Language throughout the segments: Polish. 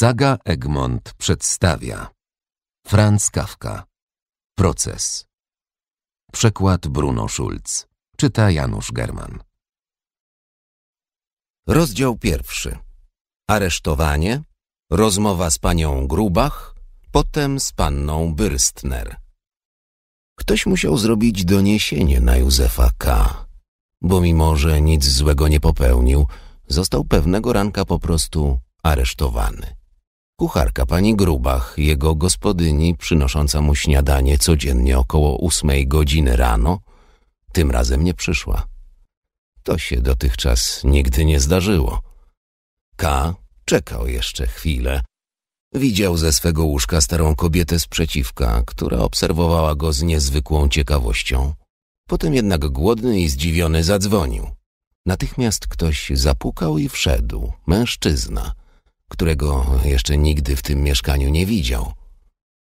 Saga Egmont przedstawia Franz Kafka Proces Przekład Bruno Schulz Czyta Janusz German Rozdział pierwszy Aresztowanie Rozmowa z panią Grubach Potem z panną Byrstner Ktoś musiał zrobić doniesienie na Józefa K., bo mimo, że nic złego nie popełnił, został pewnego ranka po prostu aresztowany kucharka pani Grubach, jego gospodyni, przynosząca mu śniadanie codziennie około ósmej godziny rano, tym razem nie przyszła. To się dotychczas nigdy nie zdarzyło. K czekał jeszcze chwilę. Widział ze swego łóżka starą kobietę z przeciwka, która obserwowała go z niezwykłą ciekawością. Potem jednak głodny i zdziwiony zadzwonił. Natychmiast ktoś zapukał i wszedł, mężczyzna – którego jeszcze nigdy w tym mieszkaniu nie widział.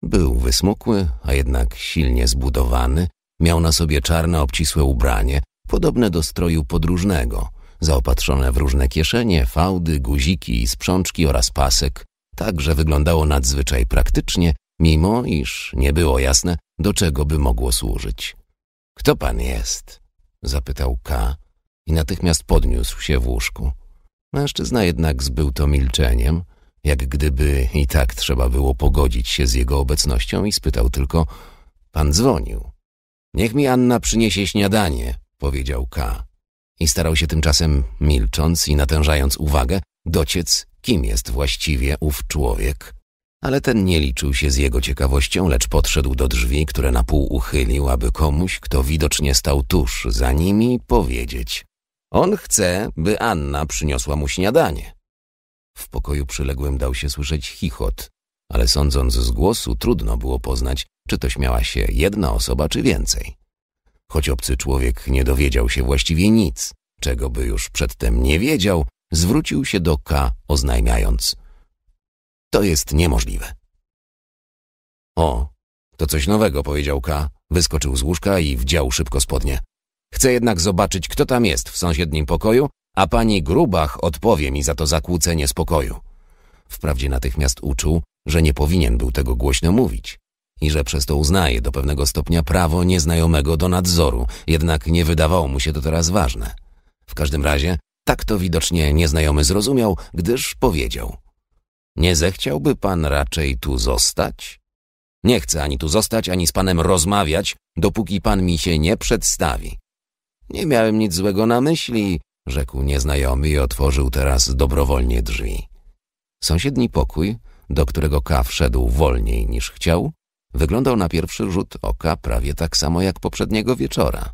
Był wysmukły, a jednak silnie zbudowany, miał na sobie czarne, obcisłe ubranie, podobne do stroju podróżnego, zaopatrzone w różne kieszenie, fałdy, guziki i sprzączki oraz pasek, tak że wyglądało nadzwyczaj praktycznie, mimo iż nie było jasne, do czego by mogło służyć. — Kto pan jest? — zapytał K. i natychmiast podniósł się w łóżku. Mężczyzna jednak zbył to milczeniem, jak gdyby i tak trzeba było pogodzić się z jego obecnością i spytał tylko — pan dzwonił. — Niech mi Anna przyniesie śniadanie — powiedział K. I starał się tymczasem, milcząc i natężając uwagę, dociec, kim jest właściwie ów człowiek. Ale ten nie liczył się z jego ciekawością, lecz podszedł do drzwi, które na pół uchylił, aby komuś, kto widocznie stał tuż za nimi, powiedzieć. On chce, by Anna przyniosła mu śniadanie. W pokoju przyległym dał się słyszeć chichot, ale sądząc z głosu trudno było poznać, czy to śmiała się jedna osoba, czy więcej. Choć obcy człowiek nie dowiedział się właściwie nic, czego by już przedtem nie wiedział, zwrócił się do K, oznajmiając. To jest niemożliwe. O, to coś nowego, powiedział K, wyskoczył z łóżka i wdział szybko spodnie. Chcę jednak zobaczyć, kto tam jest w sąsiednim pokoju, a pani Grubach odpowie mi za to zakłócenie spokoju. Wprawdzie natychmiast uczuł, że nie powinien był tego głośno mówić i że przez to uznaje do pewnego stopnia prawo nieznajomego do nadzoru, jednak nie wydawało mu się to teraz ważne. W każdym razie tak to widocznie nieznajomy zrozumiał, gdyż powiedział Nie zechciałby pan raczej tu zostać? Nie chcę ani tu zostać, ani z panem rozmawiać, dopóki pan mi się nie przedstawi. Nie miałem nic złego na myśli, rzekł nieznajomy i otworzył teraz dobrowolnie drzwi. Sąsiedni pokój, do którego K wszedł wolniej niż chciał, wyglądał na pierwszy rzut oka prawie tak samo jak poprzedniego wieczora.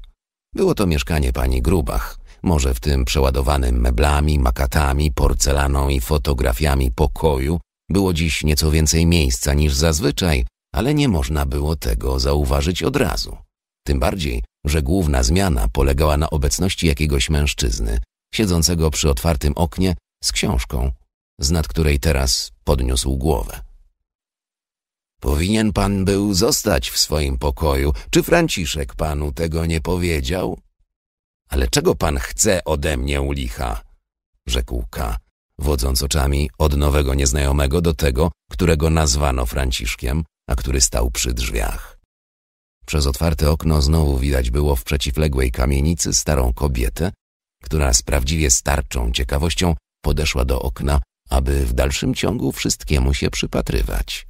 Było to mieszkanie pani Grubach, może w tym przeładowanym meblami, makatami, porcelaną i fotografiami pokoju było dziś nieco więcej miejsca niż zazwyczaj, ale nie można było tego zauważyć od razu. Tym bardziej, że główna zmiana polegała na obecności jakiegoś mężczyzny, siedzącego przy otwartym oknie z książką, z nad której teraz podniósł głowę. Powinien pan był zostać w swoim pokoju. Czy Franciszek panu tego nie powiedział? Ale czego pan chce ode mnie, ulicha? rzekł K, wodząc oczami od nowego nieznajomego do tego, którego nazwano Franciszkiem, a który stał przy drzwiach. Przez otwarte okno znowu widać było w przeciwległej kamienicy starą kobietę, która z prawdziwie starczą ciekawością podeszła do okna, aby w dalszym ciągu wszystkiemu się przypatrywać.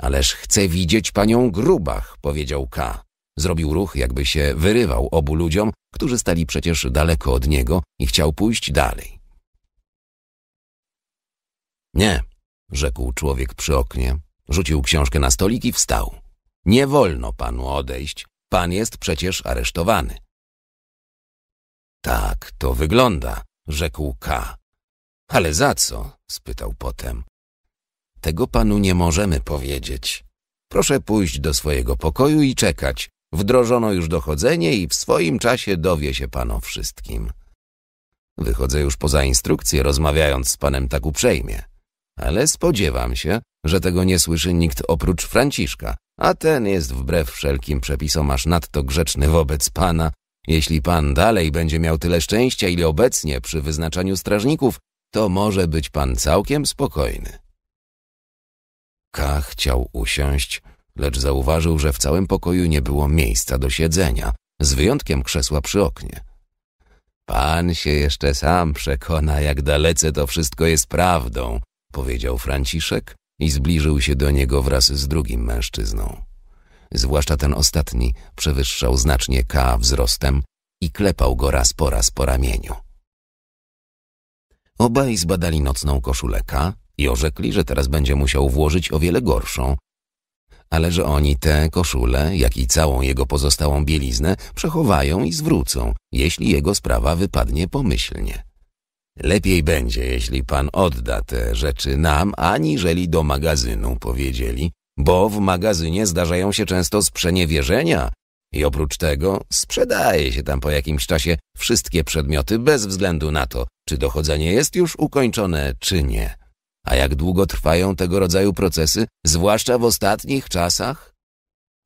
Ależ chcę widzieć panią Grubach, powiedział K. Zrobił ruch, jakby się wyrywał obu ludziom, którzy stali przecież daleko od niego i chciał pójść dalej. Nie, rzekł człowiek przy oknie. Rzucił książkę na stolik i wstał. Nie wolno panu odejść. Pan jest przecież aresztowany. Tak, to wygląda, rzekł K. Ale za co? spytał potem. Tego panu nie możemy powiedzieć. Proszę pójść do swojego pokoju i czekać. Wdrożono już dochodzenie i w swoim czasie dowie się pan o wszystkim. Wychodzę już poza instrukcję, rozmawiając z panem tak uprzejmie. Ale spodziewam się, że tego nie słyszy nikt oprócz Franciszka, a ten jest wbrew wszelkim przepisom aż nadto grzeczny wobec pana. Jeśli pan dalej będzie miał tyle szczęścia, ile obecnie przy wyznaczaniu strażników, to może być pan całkiem spokojny. K chciał usiąść, lecz zauważył, że w całym pokoju nie było miejsca do siedzenia, z wyjątkiem krzesła przy oknie. Pan się jeszcze sam przekona, jak dalece to wszystko jest prawdą, powiedział Franciszek i zbliżył się do niego wraz z drugim mężczyzną. Zwłaszcza ten ostatni przewyższał znacznie K wzrostem i klepał go raz po raz po ramieniu. Obaj zbadali nocną koszulę K i orzekli, że teraz będzie musiał włożyć o wiele gorszą, ale że oni tę koszulę, jak i całą jego pozostałą bieliznę przechowają i zwrócą, jeśli jego sprawa wypadnie pomyślnie. Lepiej będzie, jeśli pan odda te rzeczy nam, aniżeli do magazynu, powiedzieli, bo w magazynie zdarzają się często sprzeniewierzenia i oprócz tego sprzedaje się tam po jakimś czasie wszystkie przedmioty bez względu na to, czy dochodzenie jest już ukończone, czy nie. A jak długo trwają tego rodzaju procesy, zwłaszcza w ostatnich czasach?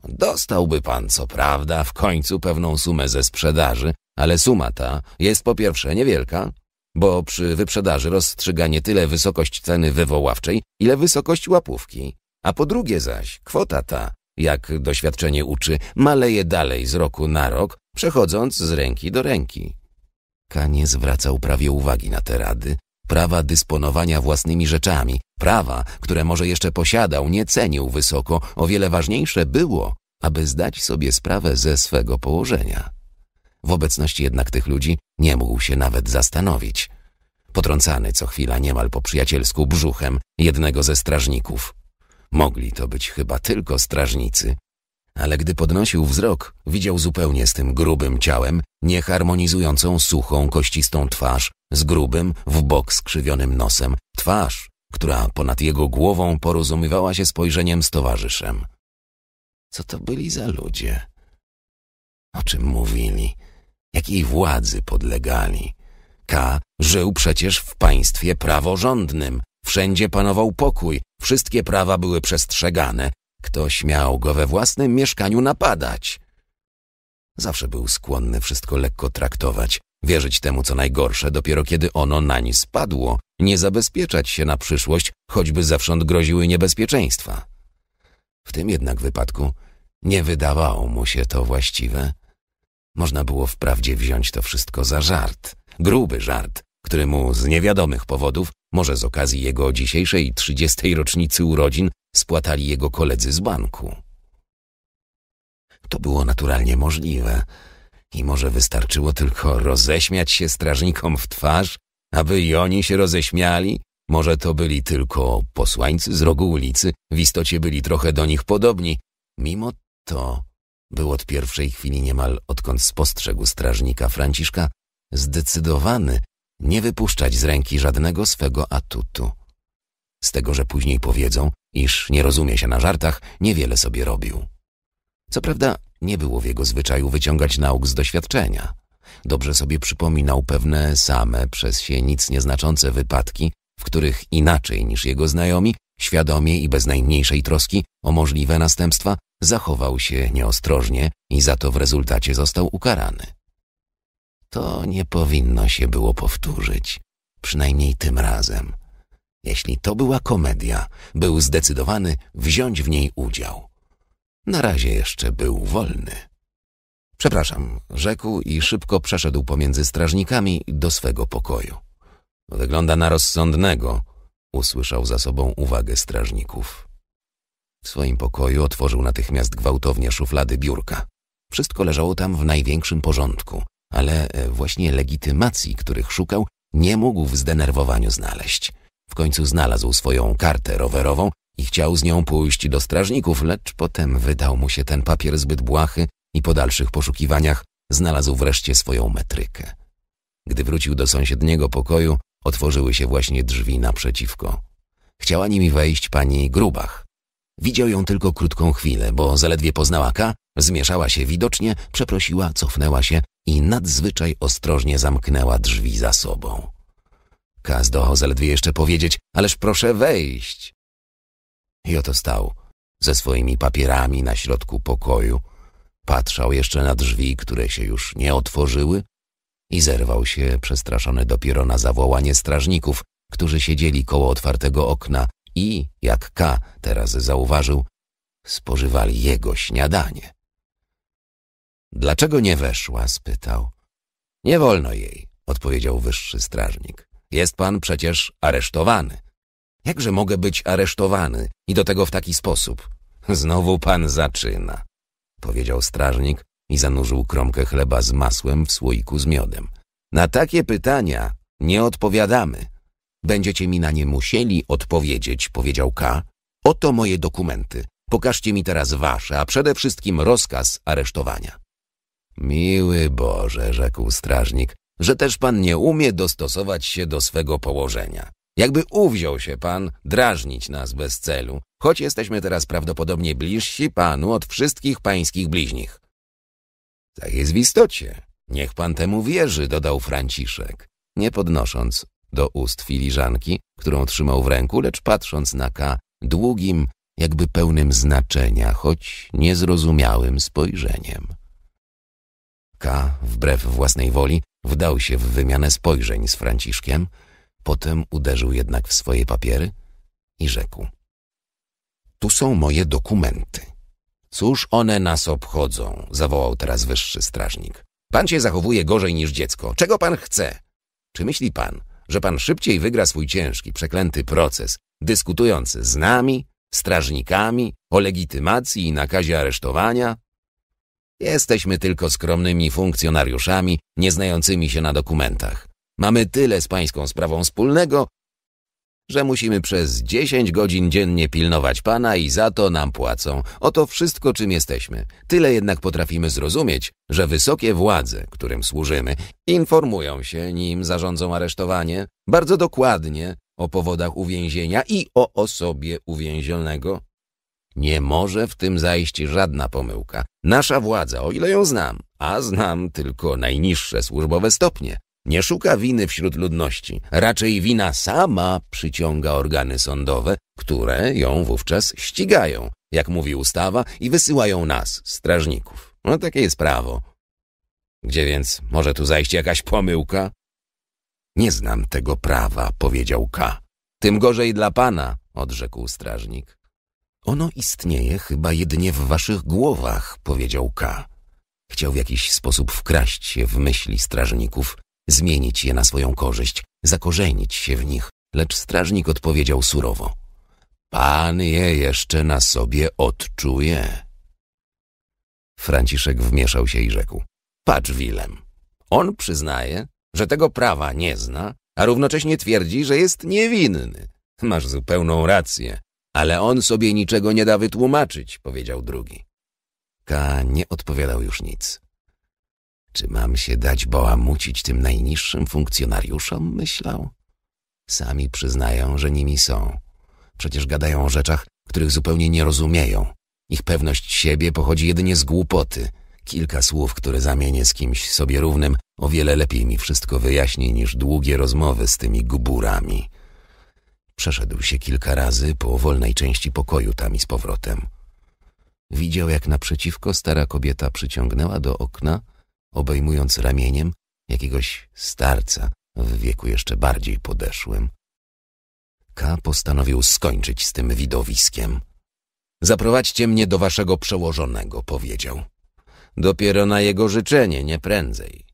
Dostałby pan, co prawda, w końcu pewną sumę ze sprzedaży, ale suma ta jest po pierwsze niewielka, bo przy wyprzedaży rozstrzyga nie tyle wysokość ceny wywoławczej, ile wysokość łapówki. A po drugie zaś, kwota ta, jak doświadczenie uczy, maleje dalej z roku na rok, przechodząc z ręki do ręki. K nie zwracał prawie uwagi na te rady, prawa dysponowania własnymi rzeczami, prawa, które może jeszcze posiadał, nie cenił wysoko, o wiele ważniejsze było, aby zdać sobie sprawę ze swego położenia. W obecności jednak tych ludzi nie mógł się nawet zastanowić. Potrącany co chwila niemal po przyjacielsku brzuchem jednego ze strażników. Mogli to być chyba tylko strażnicy. Ale gdy podnosił wzrok, widział zupełnie z tym grubym ciałem, nieharmonizującą suchą, kościstą twarz, z grubym, w bok skrzywionym nosem, twarz, która ponad jego głową porozumiewała się spojrzeniem z towarzyszem. Co to byli za ludzie? O czym mówili? jakiej władzy podlegali. K. żył przecież w państwie praworządnym. Wszędzie panował pokój, wszystkie prawa były przestrzegane. Kto śmiał go we własnym mieszkaniu napadać? Zawsze był skłonny wszystko lekko traktować, wierzyć temu co najgorsze, dopiero kiedy ono nań spadło, nie zabezpieczać się na przyszłość, choćby zewsząd groziły niebezpieczeństwa. W tym jednak wypadku nie wydawało mu się to właściwe. Można było wprawdzie wziąć to wszystko za żart, gruby żart, mu z niewiadomych powodów, może z okazji jego dzisiejszej trzydziestej rocznicy urodzin, spłatali jego koledzy z banku. To było naturalnie możliwe i może wystarczyło tylko roześmiać się strażnikom w twarz, aby i oni się roześmiali? Może to byli tylko posłańcy z rogu ulicy, w istocie byli trochę do nich podobni. Mimo to był od pierwszej chwili niemal odkąd spostrzegł strażnika Franciszka zdecydowany nie wypuszczać z ręki żadnego swego atutu. Z tego, że później powiedzą, iż nie rozumie się na żartach, niewiele sobie robił. Co prawda nie było w jego zwyczaju wyciągać nauk z doświadczenia. Dobrze sobie przypominał pewne same przez się nic nieznaczące wypadki, w których inaczej niż jego znajomi świadomie i bez najmniejszej troski o możliwe następstwa, zachował się nieostrożnie i za to w rezultacie został ukarany. To nie powinno się było powtórzyć, przynajmniej tym razem. Jeśli to była komedia, był zdecydowany wziąć w niej udział. Na razie jeszcze był wolny. Przepraszam, rzekł i szybko przeszedł pomiędzy strażnikami do swego pokoju. Wygląda na rozsądnego, Usłyszał za sobą uwagę strażników. W swoim pokoju otworzył natychmiast gwałtownie szuflady biurka. Wszystko leżało tam w największym porządku, ale e, właśnie legitymacji, których szukał, nie mógł w zdenerwowaniu znaleźć. W końcu znalazł swoją kartę rowerową i chciał z nią pójść do strażników, lecz potem wydał mu się ten papier zbyt błahy i po dalszych poszukiwaniach znalazł wreszcie swoją metrykę. Gdy wrócił do sąsiedniego pokoju, Otworzyły się właśnie drzwi naprzeciwko. Chciała nimi wejść pani Grubach. Widział ją tylko krótką chwilę, bo zaledwie poznała K, zmieszała się widocznie, przeprosiła, cofnęła się i nadzwyczaj ostrożnie zamknęła drzwi za sobą. K zdochał zaledwie jeszcze powiedzieć, ależ proszę wejść. I oto stał, ze swoimi papierami na środku pokoju. Patrzał jeszcze na drzwi, które się już nie otworzyły, i zerwał się przestraszony dopiero na zawołanie strażników, którzy siedzieli koło otwartego okna i, jak K teraz zauważył, spożywali jego śniadanie. Dlaczego nie weszła? spytał. Nie wolno jej, odpowiedział wyższy strażnik. Jest pan przecież aresztowany. Jakże mogę być aresztowany i do tego w taki sposób? Znowu pan zaczyna, powiedział strażnik i zanurzył kromkę chleba z masłem w słoiku z miodem. Na takie pytania nie odpowiadamy. Będziecie mi na nie musieli odpowiedzieć, powiedział K. Oto moje dokumenty. Pokażcie mi teraz wasze, a przede wszystkim rozkaz aresztowania. Miły Boże, rzekł strażnik, że też pan nie umie dostosować się do swego położenia. Jakby uwziął się pan drażnić nas bez celu, choć jesteśmy teraz prawdopodobnie bliżsi panu od wszystkich pańskich bliźnich. Tak jest w istocie. Niech pan temu wierzy, dodał Franciszek, nie podnosząc do ust filiżanki, którą trzymał w ręku, lecz patrząc na K długim, jakby pełnym znaczenia, choć niezrozumiałym spojrzeniem. K, wbrew własnej woli, wdał się w wymianę spojrzeń z Franciszkiem, potem uderzył jednak w swoje papiery i rzekł. Tu są moje dokumenty. Cóż one nas obchodzą? zawołał teraz wyższy strażnik. Pan się zachowuje gorzej niż dziecko. Czego pan chce? Czy myśli pan, że pan szybciej wygra swój ciężki, przeklęty proces, dyskutujący z nami, strażnikami, o legitymacji i nakazie aresztowania? Jesteśmy tylko skromnymi funkcjonariuszami, nieznającymi się na dokumentach. Mamy tyle z pańską sprawą wspólnego, że musimy przez 10 godzin dziennie pilnować Pana i za to nam płacą. Oto wszystko, czym jesteśmy. Tyle jednak potrafimy zrozumieć, że wysokie władze, którym służymy, informują się, nim zarządzą aresztowanie, bardzo dokładnie o powodach uwięzienia i o osobie uwięzionego. Nie może w tym zajść żadna pomyłka. Nasza władza, o ile ją znam, a znam tylko najniższe służbowe stopnie, nie szuka winy wśród ludności, raczej wina sama przyciąga organy sądowe, które ją wówczas ścigają, jak mówi ustawa, i wysyłają nas, strażników. No takie jest prawo. Gdzie więc może tu zajść jakaś pomyłka? Nie znam tego prawa, powiedział K. Tym gorzej dla pana, odrzekł strażnik. Ono istnieje chyba jedynie w waszych głowach, powiedział K. Chciał w jakiś sposób wkraść się w myśli strażników, zmienić je na swoją korzyść, zakorzenić się w nich, lecz strażnik odpowiedział surowo. Pan je jeszcze na sobie odczuje. Franciszek wmieszał się i rzekł. Patrz, Willem. on przyznaje, że tego prawa nie zna, a równocześnie twierdzi, że jest niewinny. Masz zupełną rację, ale on sobie niczego nie da wytłumaczyć, powiedział drugi. K nie odpowiadał już nic. Czy mam się dać bałamucić tym najniższym funkcjonariuszom, myślał? Sami przyznają, że nimi są. Przecież gadają o rzeczach, których zupełnie nie rozumieją. Ich pewność siebie pochodzi jedynie z głupoty. Kilka słów, które zamienię z kimś sobie równym, o wiele lepiej mi wszystko wyjaśni niż długie rozmowy z tymi guburami. Przeszedł się kilka razy po wolnej części pokoju tam i z powrotem. Widział, jak naprzeciwko stara kobieta przyciągnęła do okna obejmując ramieniem jakiegoś starca w wieku jeszcze bardziej podeszłym. K postanowił skończyć z tym widowiskiem. Zaprowadźcie mnie do waszego przełożonego, powiedział. Dopiero na jego życzenie, nie prędzej,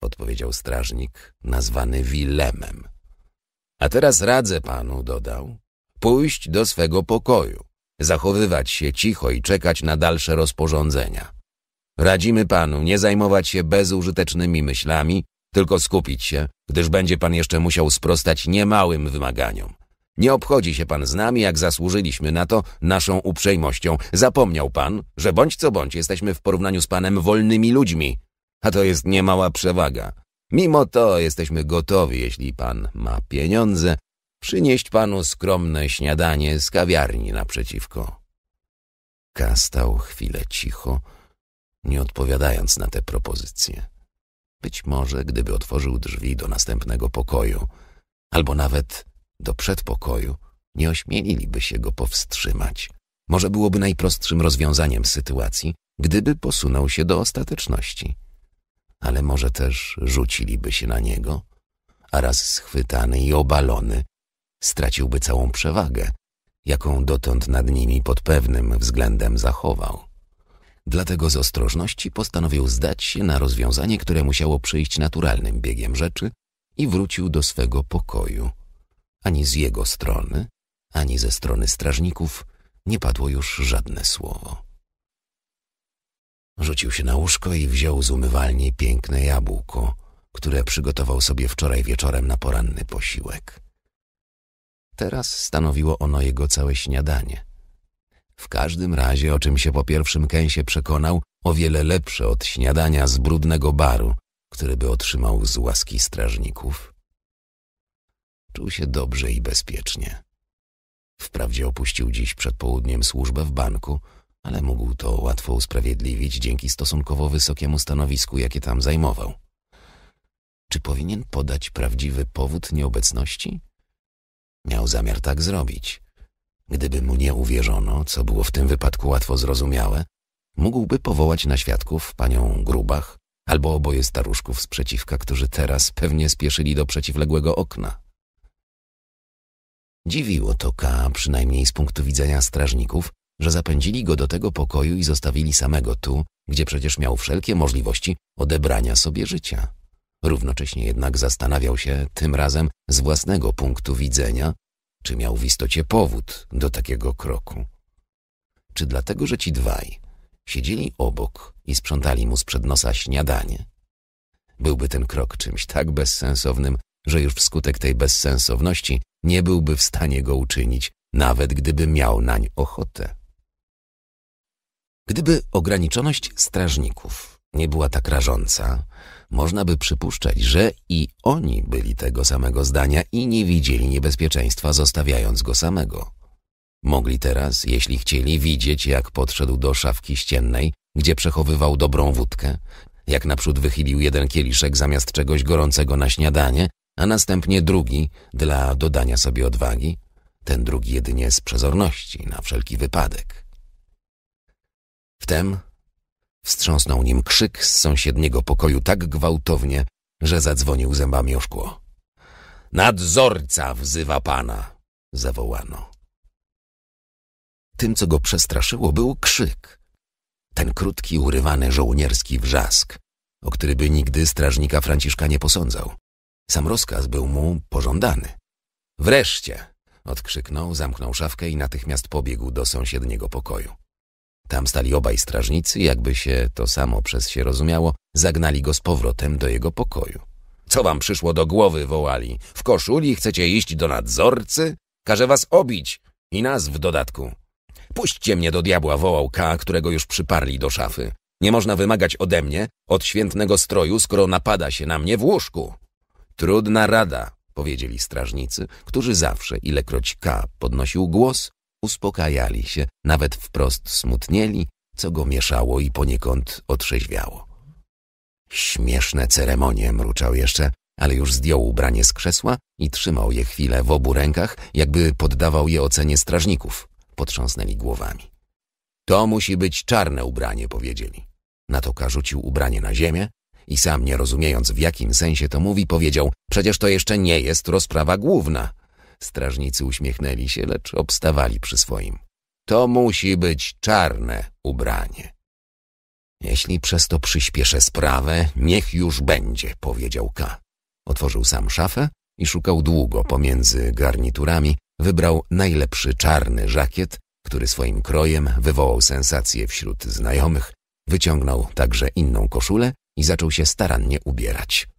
odpowiedział strażnik, nazwany Wilemem. A teraz radzę panu, dodał, pójść do swego pokoju, zachowywać się cicho i czekać na dalsze rozporządzenia. Radzimy panu nie zajmować się bezużytecznymi myślami, tylko skupić się, gdyż będzie pan jeszcze musiał sprostać niemałym wymaganiom. Nie obchodzi się pan z nami, jak zasłużyliśmy na to naszą uprzejmością. Zapomniał pan, że bądź co bądź jesteśmy w porównaniu z panem wolnymi ludźmi, a to jest niemała przewaga. Mimo to jesteśmy gotowi, jeśli pan ma pieniądze, przynieść panu skromne śniadanie z kawiarni naprzeciwko. Kastał chwilę cicho, nie odpowiadając na te propozycje. Być może, gdyby otworzył drzwi do następnego pokoju, albo nawet do przedpokoju, nie ośmieliliby się go powstrzymać. Może byłoby najprostszym rozwiązaniem sytuacji, gdyby posunął się do ostateczności. Ale może też rzuciliby się na niego, a raz schwytany i obalony, straciłby całą przewagę, jaką dotąd nad nimi pod pewnym względem zachował. Dlatego z ostrożności postanowił zdać się na rozwiązanie, które musiało przyjść naturalnym biegiem rzeczy i wrócił do swego pokoju. Ani z jego strony, ani ze strony strażników nie padło już żadne słowo. Rzucił się na łóżko i wziął z umywalni piękne jabłko, które przygotował sobie wczoraj wieczorem na poranny posiłek. Teraz stanowiło ono jego całe śniadanie – w każdym razie, o czym się po pierwszym kęsie przekonał, o wiele lepsze od śniadania z brudnego baru, który by otrzymał z łaski strażników. Czuł się dobrze i bezpiecznie. Wprawdzie opuścił dziś przed południem służbę w banku, ale mógł to łatwo usprawiedliwić dzięki stosunkowo wysokiemu stanowisku, jakie tam zajmował. Czy powinien podać prawdziwy powód nieobecności? Miał zamiar tak zrobić – Gdyby mu nie uwierzono, co było w tym wypadku łatwo zrozumiałe, mógłby powołać na świadków panią Grubach albo oboje staruszków przeciwka, którzy teraz pewnie spieszyli do przeciwległego okna. Dziwiło to K, przynajmniej z punktu widzenia strażników, że zapędzili go do tego pokoju i zostawili samego tu, gdzie przecież miał wszelkie możliwości odebrania sobie życia. Równocześnie jednak zastanawiał się, tym razem z własnego punktu widzenia, czy miał w istocie powód do takiego kroku? Czy dlatego, że ci dwaj siedzieli obok i sprzątali mu sprzed nosa śniadanie? Byłby ten krok czymś tak bezsensownym, że już wskutek tej bezsensowności nie byłby w stanie go uczynić, nawet gdyby miał nań ochotę. Gdyby ograniczoność strażników nie była tak rażąca, można by przypuszczać, że i oni byli tego samego zdania i nie widzieli niebezpieczeństwa, zostawiając go samego. Mogli teraz, jeśli chcieli, widzieć, jak podszedł do szafki ściennej, gdzie przechowywał dobrą wódkę, jak naprzód wychylił jeden kieliszek zamiast czegoś gorącego na śniadanie, a następnie drugi dla dodania sobie odwagi, ten drugi jedynie z przezorności, na wszelki wypadek. Wtem Wstrząsnął nim krzyk z sąsiedniego pokoju tak gwałtownie, że zadzwonił zębami o szkło. Nadzorca wzywa pana! zawołano. Tym, co go przestraszyło, był krzyk. Ten krótki, urywany żołnierski wrzask, o który by nigdy strażnika Franciszka nie posądzał. Sam rozkaz był mu pożądany. Wreszcie! odkrzyknął, zamknął szafkę i natychmiast pobiegł do sąsiedniego pokoju. Tam stali obaj strażnicy, jakby się to samo przez się rozumiało, zagnali go z powrotem do jego pokoju. Co wam przyszło do głowy, wołali. W koszuli chcecie iść do nadzorcy? Każę was obić i nas w dodatku. Puśćcie mnie do diabła, wołał K, którego już przyparli do szafy. Nie można wymagać ode mnie, od świętnego stroju, skoro napada się na mnie w łóżku. Trudna rada, powiedzieli strażnicy, którzy zawsze, ilekroć K podnosił głos, Uspokajali się, nawet wprost smutnieli, co go mieszało i poniekąd otrzeźwiało. Śmieszne ceremonie, mruczał jeszcze, ale już zdjął ubranie z krzesła i trzymał je chwilę w obu rękach, jakby poddawał je ocenie strażników. Potrząsnęli głowami. To musi być czarne ubranie, powiedzieli. Na to rzucił ubranie na ziemię i sam nie rozumiejąc w jakim sensie to mówi, powiedział, przecież to jeszcze nie jest rozprawa główna. Strażnicy uśmiechnęli się, lecz obstawali przy swoim. To musi być czarne ubranie. Jeśli przez to przyspieszę sprawę, niech już będzie, powiedział K. Otworzył sam szafę i szukał długo pomiędzy garniturami. Wybrał najlepszy czarny żakiet, który swoim krojem wywołał sensację wśród znajomych. Wyciągnął także inną koszulę i zaczął się starannie ubierać.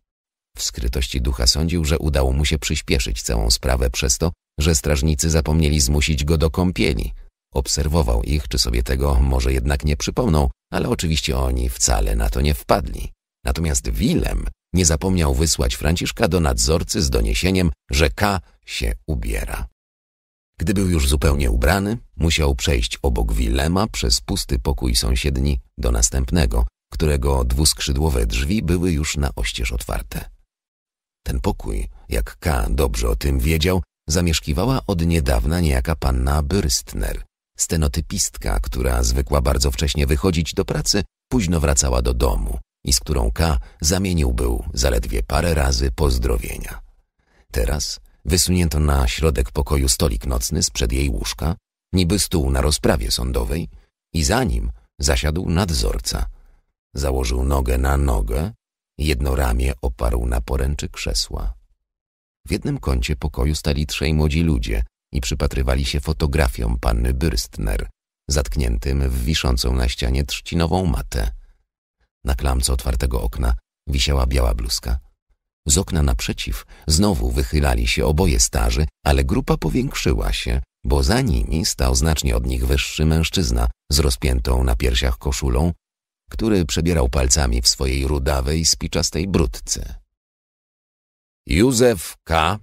W skrytości ducha sądził, że udało mu się przyspieszyć całą sprawę przez to, że strażnicy zapomnieli zmusić go do kąpieli. Obserwował ich, czy sobie tego może jednak nie przypomną, ale oczywiście oni wcale na to nie wpadli. Natomiast Willem nie zapomniał wysłać Franciszka do nadzorcy z doniesieniem, że K się ubiera. Gdy był już zupełnie ubrany, musiał przejść obok Willema przez pusty pokój sąsiedni do następnego, którego dwuskrzydłowe drzwi były już na oścież otwarte. Ten pokój, jak K. dobrze o tym wiedział, zamieszkiwała od niedawna niejaka panna Byrstner, stenotypistka, która zwykła bardzo wcześnie wychodzić do pracy, późno wracała do domu i z którą K. zamienił był zaledwie parę razy pozdrowienia. Teraz wysunięto na środek pokoju stolik nocny sprzed jej łóżka, niby stół na rozprawie sądowej i za nim zasiadł nadzorca. Założył nogę na nogę Jedno ramię oparł na poręczy krzesła. W jednym kącie pokoju stali trzej młodzi ludzie i przypatrywali się fotografiom panny Bürstner, zatkniętym w wiszącą na ścianie trzcinową matę. Na klamce otwartego okna wisiała biała bluzka. Z okna naprzeciw znowu wychylali się oboje starzy, ale grupa powiększyła się, bo za nimi stał znacznie od nich wyższy mężczyzna z rozpiętą na piersiach koszulą który przebierał palcami w swojej rudawej, spiczastej brudce. Józef K.,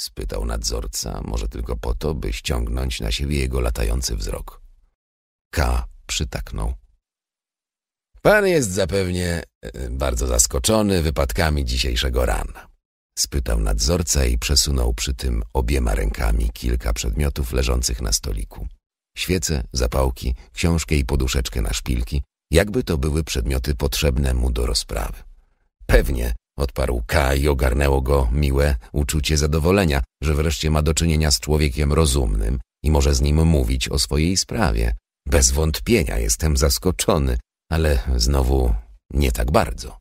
spytał nadzorca, może tylko po to, by ściągnąć na siebie jego latający wzrok. K. przytaknął. Pan jest zapewnie e, bardzo zaskoczony wypadkami dzisiejszego rana. Spytał nadzorca i przesunął przy tym obiema rękami kilka przedmiotów leżących na stoliku. Świece, zapałki, książkę i poduszeczkę na szpilki, jakby to były przedmioty potrzebne mu do rozprawy. Pewnie, odparł K i ogarnęło go miłe uczucie zadowolenia, że wreszcie ma do czynienia z człowiekiem rozumnym i może z nim mówić o swojej sprawie. Bez wątpienia jestem zaskoczony, ale znowu nie tak bardzo.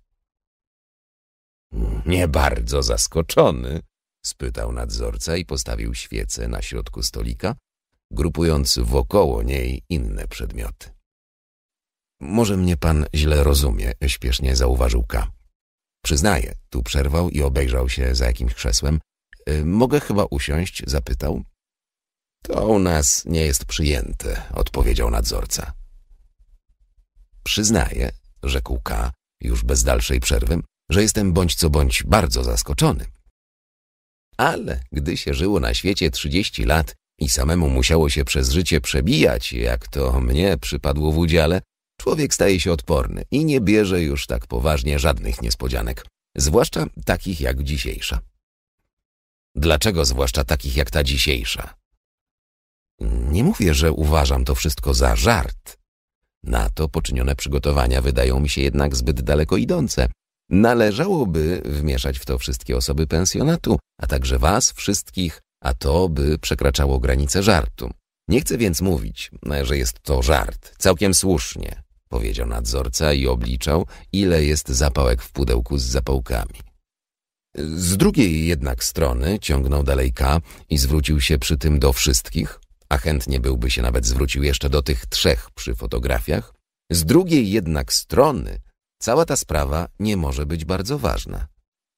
Nie bardzo zaskoczony, spytał nadzorca i postawił świecę na środku stolika, grupując wokoło niej inne przedmioty. Może mnie pan źle rozumie, śpiesznie zauważył K. Przyznaję, tu przerwał i obejrzał się za jakimś krzesłem. Y, mogę chyba usiąść? zapytał. To u nas nie jest przyjęte, odpowiedział nadzorca. Przyznaję, rzekł K, już bez dalszej przerwy, że jestem bądź co bądź bardzo zaskoczony. Ale gdy się żyło na świecie trzydzieści lat i samemu musiało się przez życie przebijać, jak to mnie przypadło w udziale, Człowiek staje się odporny i nie bierze już tak poważnie żadnych niespodzianek, zwłaszcza takich jak dzisiejsza. Dlaczego zwłaszcza takich jak ta dzisiejsza? Nie mówię, że uważam to wszystko za żart. Na to poczynione przygotowania wydają mi się jednak zbyt daleko idące. Należałoby wmieszać w to wszystkie osoby pensjonatu, a także was wszystkich, a to by przekraczało granice żartu. Nie chcę więc mówić, że jest to żart. Całkiem słusznie powiedział nadzorca i obliczał, ile jest zapałek w pudełku z zapałkami. Z drugiej jednak strony ciągnął dalej K i zwrócił się przy tym do wszystkich, a chętnie byłby się nawet zwrócił jeszcze do tych trzech przy fotografiach. Z drugiej jednak strony cała ta sprawa nie może być bardzo ważna.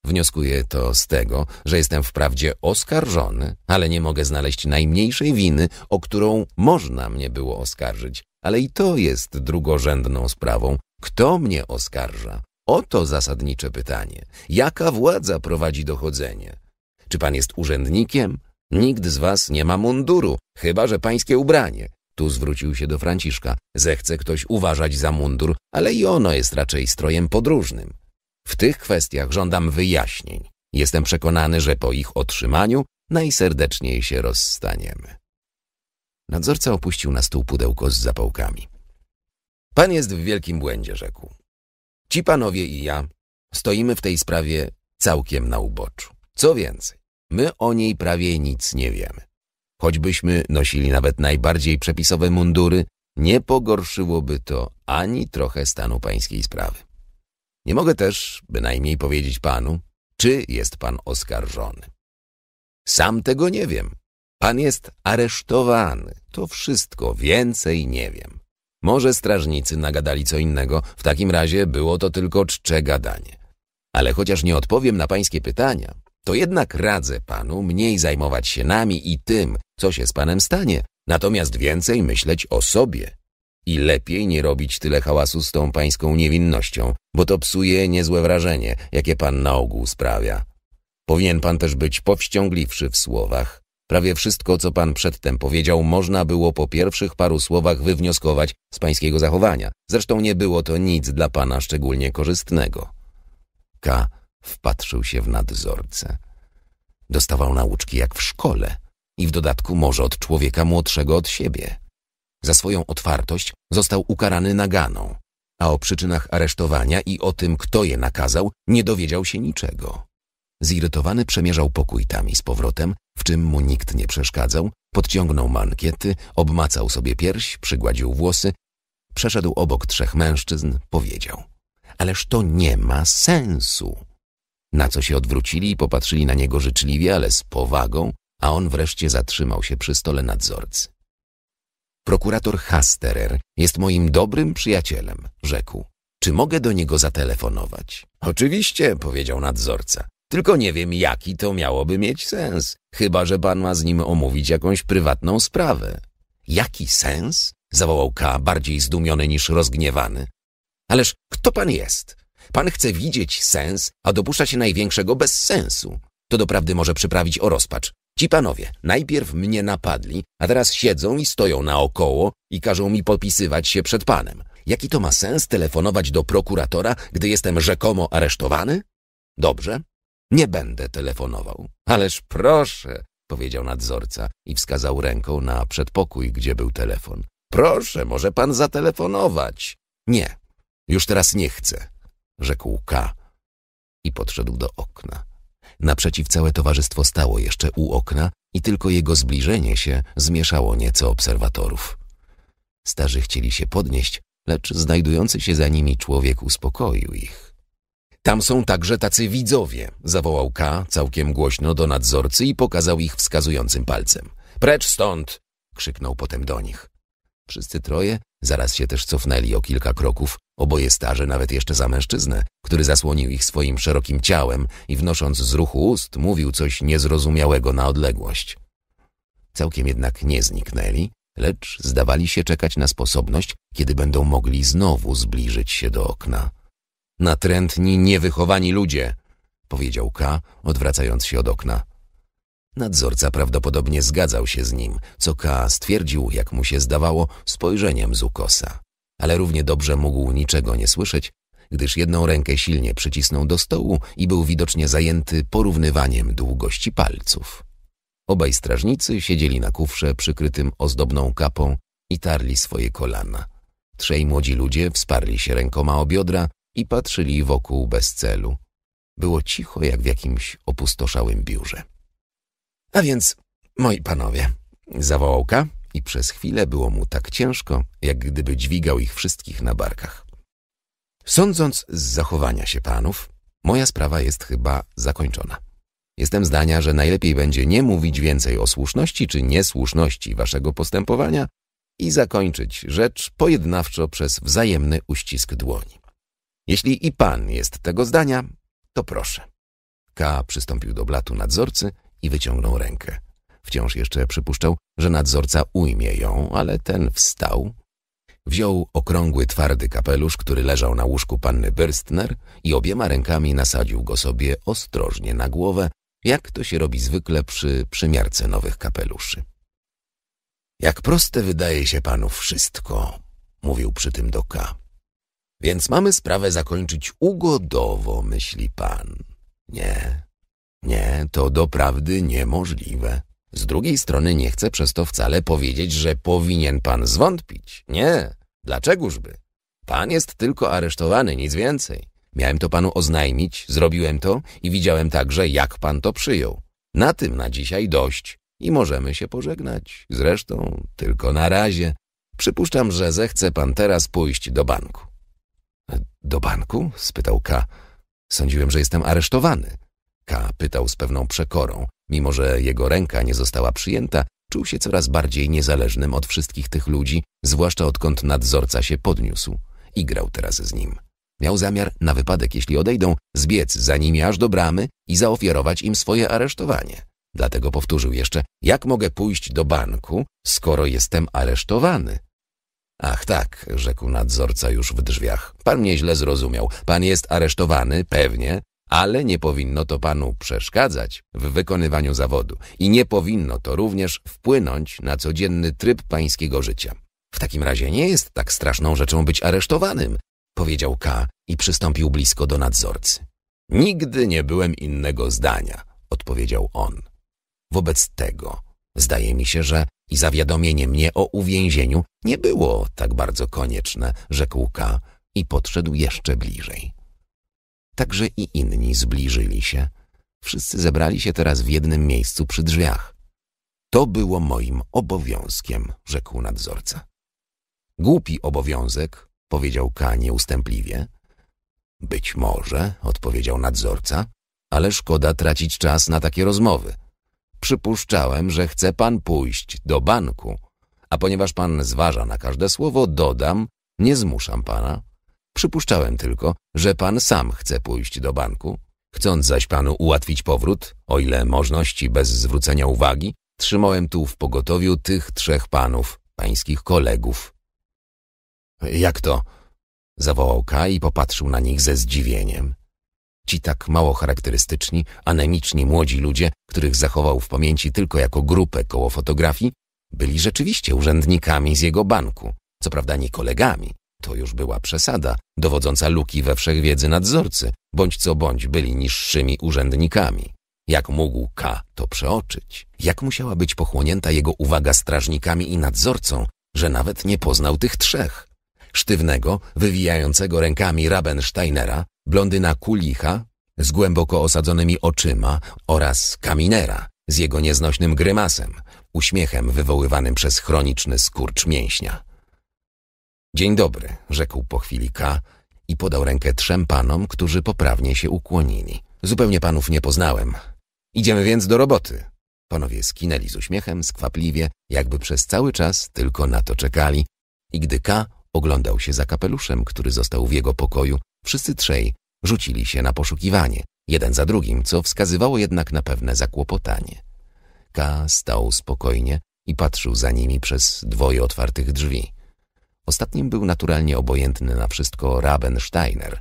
Wnioskuję to z tego, że jestem wprawdzie oskarżony, ale nie mogę znaleźć najmniejszej winy, o którą można mnie było oskarżyć, ale i to jest drugorzędną sprawą. Kto mnie oskarża? Oto zasadnicze pytanie. Jaka władza prowadzi dochodzenie? Czy pan jest urzędnikiem? Nikt z was nie ma munduru, chyba że pańskie ubranie. Tu zwrócił się do Franciszka. Zechce ktoś uważać za mundur, ale i ono jest raczej strojem podróżnym. W tych kwestiach żądam wyjaśnień. Jestem przekonany, że po ich otrzymaniu najserdeczniej się rozstaniemy. Nadzorca opuścił na stół pudełko z zapałkami. Pan jest w wielkim błędzie, rzekł. Ci panowie i ja stoimy w tej sprawie całkiem na uboczu. Co więcej, my o niej prawie nic nie wiemy. Choćbyśmy nosili nawet najbardziej przepisowe mundury, nie pogorszyłoby to ani trochę stanu pańskiej sprawy. Nie mogę też bynajmniej powiedzieć panu, czy jest pan oskarżony. Sam tego nie wiem, Pan jest aresztowany. To wszystko, więcej nie wiem. Może strażnicy nagadali co innego, w takim razie było to tylko czcze gadanie. Ale chociaż nie odpowiem na pańskie pytania, to jednak radzę panu mniej zajmować się nami i tym, co się z panem stanie, natomiast więcej myśleć o sobie. I lepiej nie robić tyle hałasu z tą pańską niewinnością, bo to psuje niezłe wrażenie, jakie pan na ogół sprawia. Powinien pan też być powściągliwszy w słowach, Prawie wszystko, co pan przedtem powiedział, można było po pierwszych paru słowach wywnioskować z pańskiego zachowania. Zresztą nie było to nic dla pana szczególnie korzystnego. K. wpatrzył się w nadzorcę. Dostawał nauczki jak w szkole i w dodatku może od człowieka młodszego od siebie. Za swoją otwartość został ukarany naganą, a o przyczynach aresztowania i o tym, kto je nakazał, nie dowiedział się niczego. Zirytowany przemierzał pokój tam i z powrotem, w czym mu nikt nie przeszkadzał, podciągnął mankiety, obmacał sobie pierś, przygładził włosy, przeszedł obok trzech mężczyzn, powiedział – ależ to nie ma sensu! Na co się odwrócili i popatrzyli na niego życzliwie, ale z powagą, a on wreszcie zatrzymał się przy stole nadzorcy. Prokurator Hasterer jest moim dobrym przyjacielem, rzekł. Czy mogę do niego zatelefonować? Oczywiście, powiedział nadzorca. Tylko nie wiem, jaki to miałoby mieć sens, chyba że pan ma z nim omówić jakąś prywatną sprawę. Jaki sens? zawołał K, bardziej zdumiony niż rozgniewany. Ależ kto pan jest? Pan chce widzieć sens, a dopuszcza się największego bezsensu. To doprawdy może przyprawić o rozpacz. Ci panowie najpierw mnie napadli, a teraz siedzą i stoją naokoło i każą mi popisywać się przed panem. Jaki to ma sens telefonować do prokuratora, gdy jestem rzekomo aresztowany? Dobrze, nie będę telefonował. Ależ proszę, powiedział nadzorca i wskazał ręką na przedpokój, gdzie był telefon. Proszę, może pan zatelefonować. Nie, już teraz nie chcę, rzekł K. I podszedł do okna. Naprzeciw całe towarzystwo stało jeszcze u okna i tylko jego zbliżenie się zmieszało nieco obserwatorów. Starzy chcieli się podnieść, lecz znajdujący się za nimi człowiek uspokoił ich. Tam są także tacy widzowie, zawołał K całkiem głośno do nadzorcy i pokazał ich wskazującym palcem. Precz stąd! krzyknął potem do nich. Wszyscy troje zaraz się też cofnęli o kilka kroków, oboje starzy nawet jeszcze za mężczyznę, który zasłonił ich swoim szerokim ciałem i wnosząc z ruchu ust mówił coś niezrozumiałego na odległość. Całkiem jednak nie zniknęli, lecz zdawali się czekać na sposobność, kiedy będą mogli znowu zbliżyć się do okna. Natrętni, niewychowani ludzie, powiedział K, odwracając się od okna. Nadzorca prawdopodobnie zgadzał się z nim, co K stwierdził, jak mu się zdawało, spojrzeniem z ukosa. Ale równie dobrze mógł niczego nie słyszeć, gdyż jedną rękę silnie przycisnął do stołu i był widocznie zajęty porównywaniem długości palców. Obaj strażnicy siedzieli na kufrze przykrytym ozdobną kapą i tarli swoje kolana. Trzej młodzi ludzie wsparli się rękoma o biodra i patrzyli wokół bez celu. Było cicho jak w jakimś opustoszałym biurze. A więc, moi panowie, zawołał K i przez chwilę było mu tak ciężko, jak gdyby dźwigał ich wszystkich na barkach. Sądząc z zachowania się panów, moja sprawa jest chyba zakończona. Jestem zdania, że najlepiej będzie nie mówić więcej o słuszności czy niesłuszności waszego postępowania i zakończyć rzecz pojednawczo przez wzajemny uścisk dłoni. Jeśli i pan jest tego zdania, to proszę. K. przystąpił do blatu nadzorcy i wyciągnął rękę. Wciąż jeszcze przypuszczał, że nadzorca ujmie ją, ale ten wstał, wziął okrągły, twardy kapelusz, który leżał na łóżku panny Byrstner i obiema rękami nasadził go sobie ostrożnie na głowę, jak to się robi zwykle przy przymiarce nowych kapeluszy. Jak proste wydaje się panu wszystko, mówił przy tym do K. Więc mamy sprawę zakończyć ugodowo, myśli pan. Nie, nie, to doprawdy niemożliwe. Z drugiej strony nie chcę przez to wcale powiedzieć, że powinien pan zwątpić. Nie, dlaczegożby? Pan jest tylko aresztowany, nic więcej. Miałem to panu oznajmić, zrobiłem to i widziałem także, jak pan to przyjął. Na tym na dzisiaj dość i możemy się pożegnać. Zresztą tylko na razie. Przypuszczam, że zechce pan teraz pójść do banku. Do banku? spytał K. Sądziłem, że jestem aresztowany. K pytał z pewną przekorą. Mimo, że jego ręka nie została przyjęta, czuł się coraz bardziej niezależnym od wszystkich tych ludzi, zwłaszcza odkąd nadzorca się podniósł i grał teraz z nim. Miał zamiar, na wypadek jeśli odejdą, zbiec za nimi aż do bramy i zaofiarować im swoje aresztowanie. Dlatego powtórzył jeszcze, jak mogę pójść do banku, skoro jestem aresztowany? Ach tak, rzekł nadzorca już w drzwiach. Pan mnie źle zrozumiał. Pan jest aresztowany, pewnie, ale nie powinno to panu przeszkadzać w wykonywaniu zawodu i nie powinno to również wpłynąć na codzienny tryb pańskiego życia. W takim razie nie jest tak straszną rzeczą być aresztowanym, powiedział K. i przystąpił blisko do nadzorcy. Nigdy nie byłem innego zdania, odpowiedział on. Wobec tego zdaje mi się, że i zawiadomienie mnie o uwięzieniu nie było tak bardzo konieczne, rzekł K. i podszedł jeszcze bliżej. Także i inni zbliżyli się. Wszyscy zebrali się teraz w jednym miejscu przy drzwiach. To było moim obowiązkiem, rzekł nadzorca. Głupi obowiązek, powiedział K. nieustępliwie. Być może, odpowiedział nadzorca, ale szkoda tracić czas na takie rozmowy – przypuszczałem, że chce pan pójść do banku, a ponieważ pan zważa na każde słowo, dodam, nie zmuszam pana. Przypuszczałem tylko, że pan sam chce pójść do banku. Chcąc zaś panu ułatwić powrót, o ile możności bez zwrócenia uwagi, trzymałem tu w pogotowiu tych trzech panów, pańskich kolegów. Jak to? Zawołał Kai i popatrzył na nich ze zdziwieniem. Ci tak mało charakterystyczni, anemiczni młodzi ludzie, których zachował w pamięci tylko jako grupę koło fotografii, byli rzeczywiście urzędnikami z jego banku. Co prawda nie kolegami, to już była przesada, dowodząca luki we wszechwiedzy nadzorcy, bądź co bądź byli niższymi urzędnikami. Jak mógł K to przeoczyć? Jak musiała być pochłonięta jego uwaga strażnikami i nadzorcą, że nawet nie poznał tych trzech? Sztywnego, wywijającego rękami Rabensteinera, blondyna Kulicha z głęboko osadzonymi oczyma oraz Kaminera z jego nieznośnym grymasem, uśmiechem wywoływanym przez chroniczny skurcz mięśnia. Dzień dobry, rzekł po chwili K i podał rękę trzem panom, którzy poprawnie się ukłonili. Zupełnie panów nie poznałem. Idziemy więc do roboty. Panowie skinęli z uśmiechem, skwapliwie, jakby przez cały czas tylko na to czekali i gdy K Oglądał się za kapeluszem, który został w jego pokoju. Wszyscy trzej rzucili się na poszukiwanie, jeden za drugim, co wskazywało jednak na pewne zakłopotanie. K. stał spokojnie i patrzył za nimi przez dwoje otwartych drzwi. Ostatnim był naturalnie obojętny na wszystko Rabensteiner,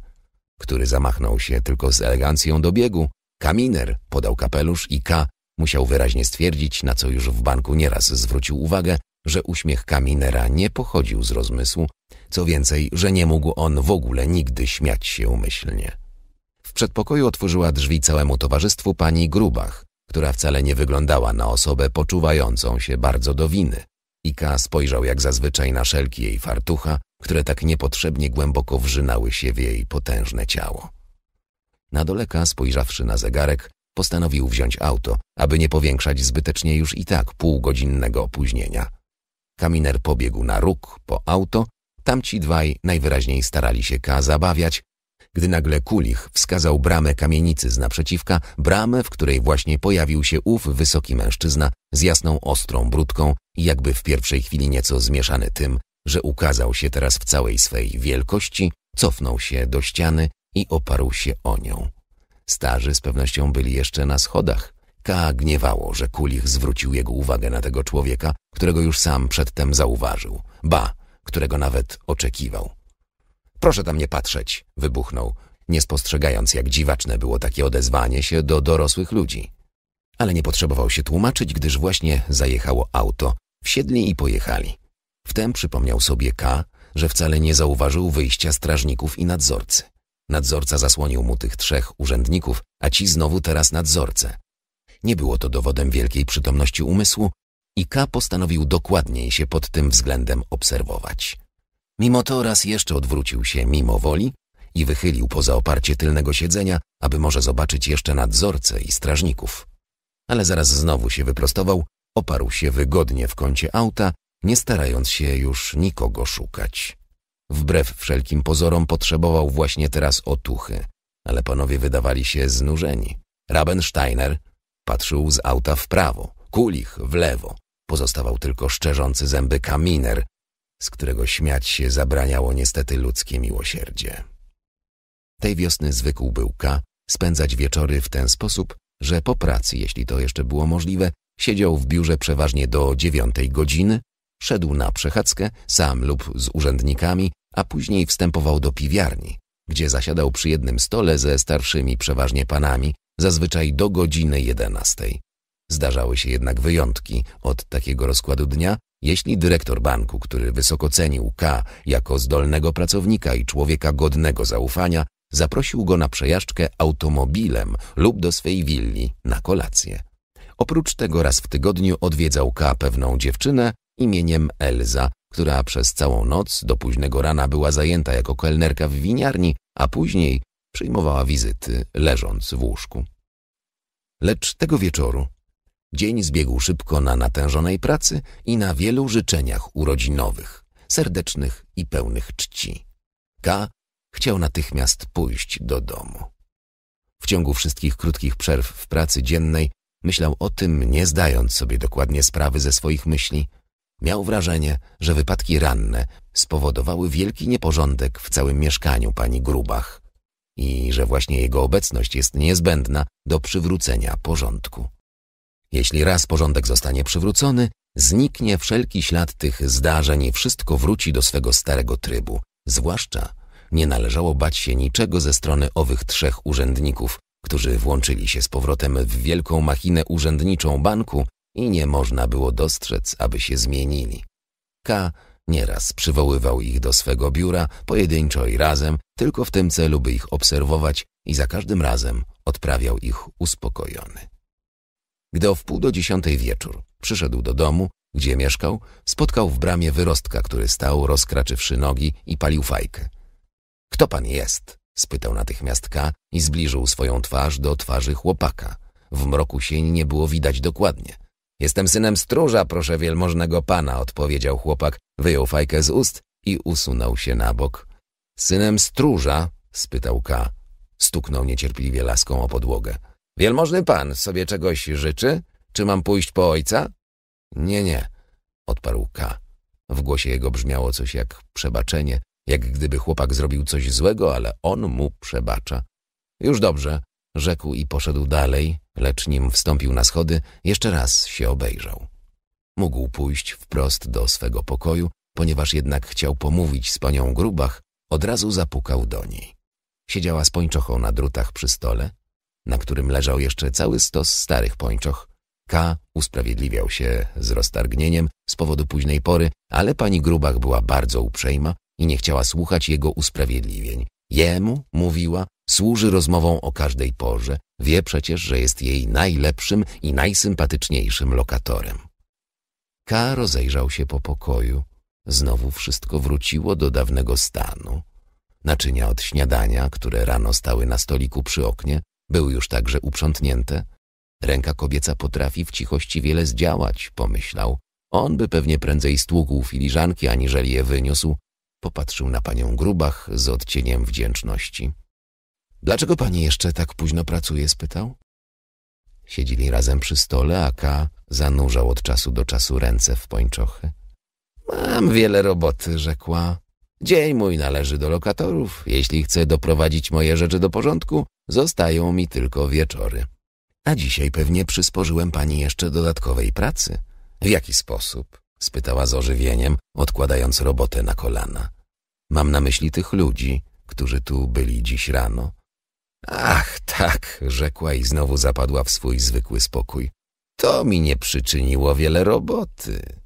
który zamachnął się tylko z elegancją do biegu. Kaminer podał kapelusz i K. musiał wyraźnie stwierdzić, na co już w banku nieraz zwrócił uwagę, że uśmiech Kaminera nie pochodził z rozmysłu, co więcej, że nie mógł on w ogóle nigdy śmiać się umyślnie. W przedpokoju otworzyła drzwi całemu towarzystwu pani Grubach, która wcale nie wyglądała na osobę poczuwającą się bardzo do winy. Ika spojrzał jak zazwyczaj na szelki jej fartucha, które tak niepotrzebnie głęboko wrzynały się w jej potężne ciało. Na doleka, spojrzawszy na zegarek, postanowił wziąć auto, aby nie powiększać zbytecznie już i tak półgodzinnego opóźnienia. Kaminer pobiegł na róg, po auto. Tamci dwaj najwyraźniej starali się K zabawiać, gdy nagle Kulich wskazał bramę kamienicy z naprzeciwka, bramę, w której właśnie pojawił się ów wysoki mężczyzna z jasną, ostrą brudką i jakby w pierwszej chwili nieco zmieszany tym, że ukazał się teraz w całej swej wielkości, cofnął się do ściany i oparł się o nią. Starzy z pewnością byli jeszcze na schodach. Ka gniewało, że Kulich zwrócił jego uwagę na tego człowieka, którego już sam przedtem zauważył, ba, którego nawet oczekiwał. Proszę tam nie patrzeć, wybuchnął, nie spostrzegając, jak dziwaczne było takie odezwanie się do dorosłych ludzi. Ale nie potrzebował się tłumaczyć, gdyż właśnie zajechało auto, wsiedli i pojechali. Wtem przypomniał sobie K, że wcale nie zauważył wyjścia strażników i nadzorcy. Nadzorca zasłonił mu tych trzech urzędników, a ci znowu teraz nadzorce – nie było to dowodem wielkiej przytomności umysłu i K postanowił dokładniej się pod tym względem obserwować. Mimo to raz jeszcze odwrócił się mimo woli i wychylił poza oparcie tylnego siedzenia, aby może zobaczyć jeszcze nadzorcę i strażników. Ale zaraz znowu się wyprostował, oparł się wygodnie w kącie auta, nie starając się już nikogo szukać. Wbrew wszelkim pozorom potrzebował właśnie teraz otuchy, ale panowie wydawali się znużeni. Rabensteiner Patrzył z auta w prawo, kulich w lewo. Pozostawał tylko szczerzący zęby kaminer, z którego śmiać się zabraniało niestety ludzkie miłosierdzie. Tej wiosny zwykł K. spędzać wieczory w ten sposób, że po pracy, jeśli to jeszcze było możliwe, siedział w biurze przeważnie do dziewiątej godziny, szedł na przechadzkę sam lub z urzędnikami, a później wstępował do piwiarni, gdzie zasiadał przy jednym stole ze starszymi przeważnie panami, zazwyczaj do godziny jedenastej. Zdarzały się jednak wyjątki od takiego rozkładu dnia, jeśli dyrektor banku, który wysoko cenił K jako zdolnego pracownika i człowieka godnego zaufania, zaprosił go na przejażdżkę automobilem lub do swej willi na kolację. Oprócz tego raz w tygodniu odwiedzał K pewną dziewczynę imieniem Elza, która przez całą noc do późnego rana była zajęta jako kelnerka w winiarni, a później przyjmowała wizyty, leżąc w łóżku. Lecz tego wieczoru dzień zbiegł szybko na natężonej pracy i na wielu życzeniach urodzinowych, serdecznych i pełnych czci. K chciał natychmiast pójść do domu. W ciągu wszystkich krótkich przerw w pracy dziennej myślał o tym, nie zdając sobie dokładnie sprawy ze swoich myśli – Miał wrażenie, że wypadki ranne spowodowały wielki nieporządek w całym mieszkaniu pani Grubach i że właśnie jego obecność jest niezbędna do przywrócenia porządku. Jeśli raz porządek zostanie przywrócony, zniknie wszelki ślad tych zdarzeń i wszystko wróci do swego starego trybu. Zwłaszcza nie należało bać się niczego ze strony owych trzech urzędników, którzy włączyli się z powrotem w wielką machinę urzędniczą banku i nie można było dostrzec, aby się zmienili. K. nieraz przywoływał ich do swego biura, pojedynczo i razem, tylko w tym celu, by ich obserwować i za każdym razem odprawiał ich uspokojony. Gdy o wpół do dziesiątej wieczór przyszedł do domu, gdzie mieszkał, spotkał w bramie wyrostka, który stał, rozkraczywszy nogi i palił fajkę. — Kto pan jest? — spytał natychmiast K i zbliżył swoją twarz do twarzy chłopaka. W mroku sieni nie było widać dokładnie. Jestem synem stróża, proszę wielmożnego pana, odpowiedział chłopak, wyjął fajkę z ust i usunął się na bok. Synem stróża? spytał K. Stuknął niecierpliwie laską o podłogę. Wielmożny pan sobie czegoś życzy? Czy mam pójść po ojca? Nie, nie, odparł K. W głosie jego brzmiało coś jak przebaczenie, jak gdyby chłopak zrobił coś złego, ale on mu przebacza. Już dobrze, rzekł i poszedł dalej, lecz nim wstąpił na schody, jeszcze raz się obejrzał. Mógł pójść wprost do swego pokoju, ponieważ jednak chciał pomówić z panią Grubach, od razu zapukał do niej. Siedziała z pończochą na drutach przy stole, na którym leżał jeszcze cały stos starych pończoch. K. usprawiedliwiał się z roztargnieniem z powodu późnej pory, ale pani Grubach była bardzo uprzejma i nie chciała słuchać jego usprawiedliwień. Jemu, mówiła, służy rozmową o każdej porze, wie przecież, że jest jej najlepszym i najsympatyczniejszym lokatorem. K. rozejrzał się po pokoju. Znowu wszystko wróciło do dawnego stanu. Naczynia od śniadania, które rano stały na stoliku przy oknie, były już także uprzątnięte. Ręka kobieca potrafi w cichości wiele zdziałać, pomyślał. On by pewnie prędzej stłukł filiżanki, aniżeli je wyniósł, Popatrzył na panią Grubach z odcieniem wdzięczności. Dlaczego pani jeszcze tak późno pracuje? spytał. Siedzieli razem przy stole, a K zanurzał od czasu do czasu ręce w pończochy. Mam wiele roboty, rzekła. Dzień mój należy do lokatorów. Jeśli chcę doprowadzić moje rzeczy do porządku, zostają mi tylko wieczory. A dzisiaj pewnie przysporzyłem pani jeszcze dodatkowej pracy. W jaki sposób? spytała z ożywieniem, odkładając robotę na kolana. Mam na myśli tych ludzi, którzy tu byli dziś rano. Ach, tak, rzekła i znowu zapadła w swój zwykły spokój. To mi nie przyczyniło wiele roboty.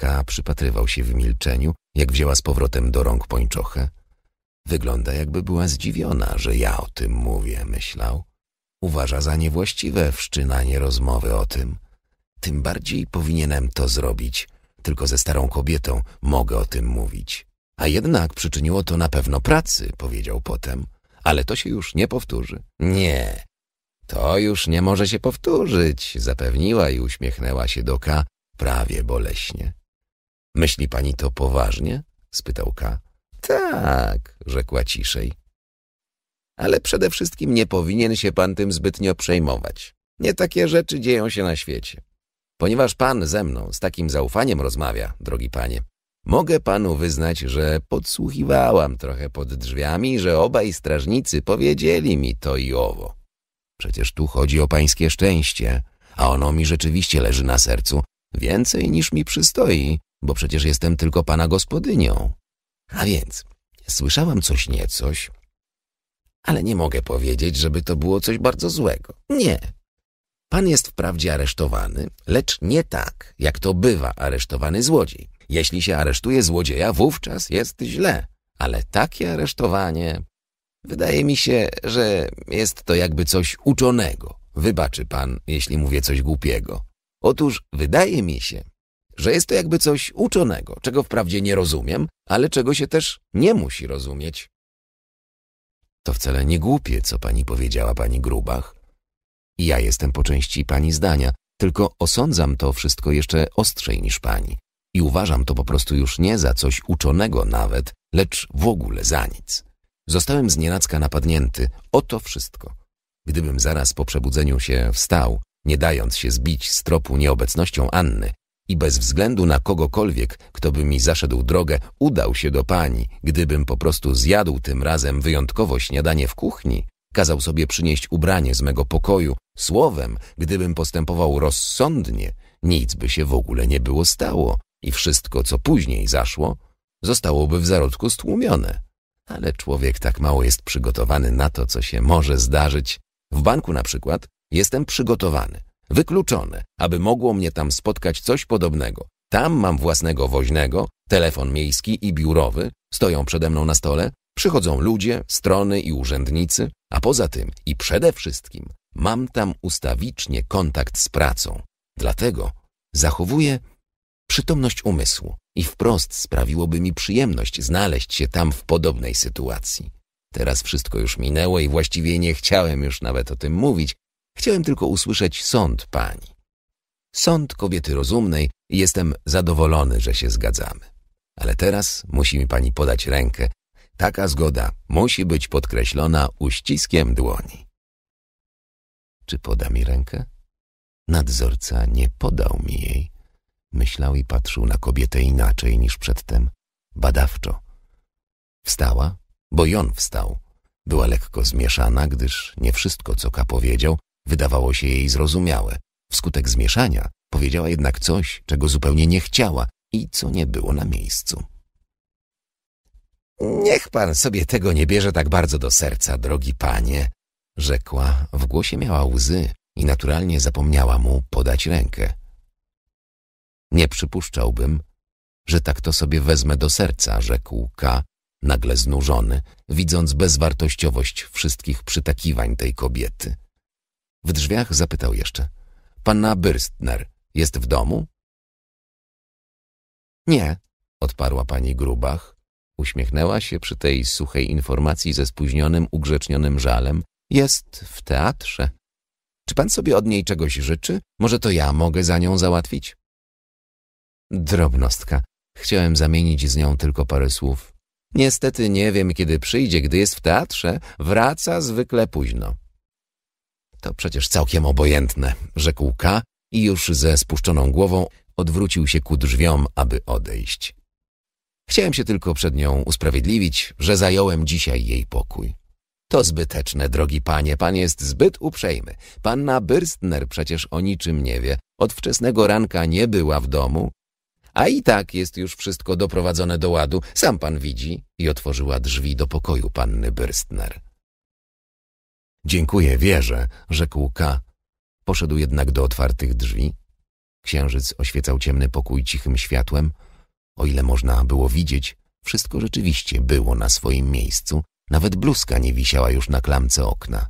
K przypatrywał się w milczeniu, jak wzięła z powrotem do rąk pończochę. Wygląda, jakby była zdziwiona, że ja o tym mówię, myślał. Uważa za niewłaściwe wszczynanie rozmowy o tym. Tym bardziej powinienem to zrobić, tylko ze starą kobietą mogę o tym mówić. A jednak przyczyniło to na pewno pracy, powiedział potem. Ale to się już nie powtórzy. Nie, to już nie może się powtórzyć, zapewniła i uśmiechnęła się do K prawie boleśnie. Myśli pani to poważnie? spytał K. Tak, rzekła ciszej. Ale przede wszystkim nie powinien się pan tym zbytnio przejmować. Nie takie rzeczy dzieją się na świecie. Ponieważ pan ze mną z takim zaufaniem rozmawia, drogi panie, mogę panu wyznać, że podsłuchiwałam trochę pod drzwiami, że obaj strażnicy powiedzieli mi to i owo. Przecież tu chodzi o pańskie szczęście, a ono mi rzeczywiście leży na sercu, więcej niż mi przystoi, bo przecież jestem tylko pana gospodynią. A więc, słyszałam coś niecoś, ale nie mogę powiedzieć, żeby to było coś bardzo złego. Nie, Pan jest wprawdzie aresztowany, lecz nie tak, jak to bywa aresztowany złodziej. Jeśli się aresztuje złodzieja, wówczas jest źle, ale takie aresztowanie... Wydaje mi się, że jest to jakby coś uczonego. Wybaczy pan, jeśli mówię coś głupiego. Otóż wydaje mi się, że jest to jakby coś uczonego, czego wprawdzie nie rozumiem, ale czego się też nie musi rozumieć. To wcale nie głupie, co pani powiedziała pani Grubach, ja jestem po części pani zdania, tylko osądzam to wszystko jeszcze ostrzej niż pani. I uważam to po prostu już nie za coś uczonego nawet, lecz w ogóle za nic. Zostałem znienacka napadnięty, o to wszystko. Gdybym zaraz po przebudzeniu się wstał, nie dając się zbić z tropu nieobecnością Anny i bez względu na kogokolwiek, kto by mi zaszedł drogę, udał się do pani, gdybym po prostu zjadł tym razem wyjątkowo śniadanie w kuchni, Kazał sobie przynieść ubranie z mego pokoju. Słowem, gdybym postępował rozsądnie, nic by się w ogóle nie było stało i wszystko, co później zaszło, zostałoby w zarodku stłumione. Ale człowiek tak mało jest przygotowany na to, co się może zdarzyć. W banku na przykład jestem przygotowany. Wykluczone, aby mogło mnie tam spotkać coś podobnego. Tam mam własnego woźnego, telefon miejski i biurowy, stoją przede mną na stole, Przychodzą ludzie, strony i urzędnicy, a poza tym i przede wszystkim mam tam ustawicznie kontakt z pracą. Dlatego zachowuję przytomność umysłu i wprost sprawiłoby mi przyjemność znaleźć się tam w podobnej sytuacji. Teraz wszystko już minęło i właściwie nie chciałem już nawet o tym mówić. Chciałem tylko usłyszeć sąd pani. Sąd kobiety rozumnej jestem zadowolony, że się zgadzamy. Ale teraz musi mi pani podać rękę Taka zgoda musi być podkreślona uściskiem dłoni. Czy poda mi rękę? Nadzorca nie podał mi jej. Myślał i patrzył na kobietę inaczej niż przedtem, badawczo. Wstała, bo on wstał. Była lekko zmieszana, gdyż nie wszystko, co kapowiedział, powiedział, wydawało się jej zrozumiałe. Wskutek zmieszania powiedziała jednak coś, czego zupełnie nie chciała i co nie było na miejscu. Niech pan sobie tego nie bierze tak bardzo do serca, drogi panie, rzekła. W głosie miała łzy i naturalnie zapomniała mu podać rękę. Nie przypuszczałbym, że tak to sobie wezmę do serca, rzekł K, nagle znużony, widząc bezwartościowość wszystkich przytakiwań tej kobiety. W drzwiach zapytał jeszcze. Panna Byrstner jest w domu? Nie, odparła pani Grubach, Uśmiechnęła się przy tej suchej informacji ze spóźnionym, ugrzecznionym żalem. Jest w teatrze. Czy pan sobie od niej czegoś życzy? Może to ja mogę za nią załatwić? Drobnostka. Chciałem zamienić z nią tylko parę słów. Niestety nie wiem, kiedy przyjdzie, gdy jest w teatrze. Wraca zwykle późno. To przecież całkiem obojętne, rzekł K i już ze spuszczoną głową odwrócił się ku drzwiom, aby odejść. Chciałem się tylko przed nią usprawiedliwić, że zająłem dzisiaj jej pokój. To zbyteczne, drogi panie, pan jest zbyt uprzejmy. Panna Byrstner przecież o niczym nie wie. Od wczesnego ranka nie była w domu. A i tak jest już wszystko doprowadzone do ładu, sam pan widzi. I otworzyła drzwi do pokoju panny Byrstner. Dziękuję, wierzę, rzekł K. Poszedł jednak do otwartych drzwi. Księżyc oświecał ciemny pokój cichym światłem – o ile można było widzieć, wszystko rzeczywiście było na swoim miejscu, nawet bluzka nie wisiała już na klamce okna.